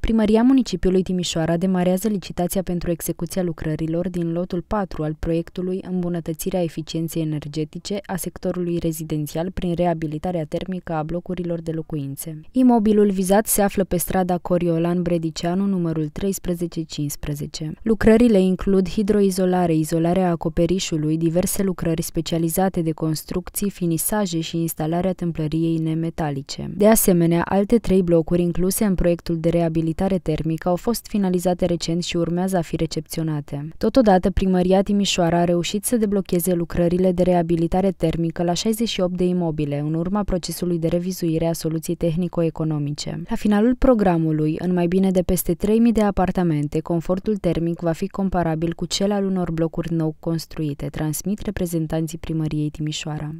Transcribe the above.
Primăria Municipiului Timișoara demarează licitația pentru execuția lucrărilor din lotul 4 al proiectului Îmbunătățirea eficienței energetice a sectorului rezidențial prin reabilitarea termică a blocurilor de locuințe. Imobilul vizat se află pe strada Coriolan Bredicianu, numărul 1315. Lucrările includ hidroizolare, izolarea acoperișului, diverse lucrări specializate de construcții, finisaje și instalarea templăriei nemetalice. De asemenea, alte trei blocuri incluse în proiectul de reabilitare reabilitare termică au fost finalizate recent și urmează a fi recepționate. Totodată, primăria Timișoara a reușit să deblocheze lucrările de reabilitare termică la 68 de imobile, în urma procesului de revizuire a soluției tehnico-economice. La finalul programului, în mai bine de peste 3.000 de apartamente, confortul termic va fi comparabil cu cel al unor blocuri nou construite, transmit reprezentanții primăriei Timișoara.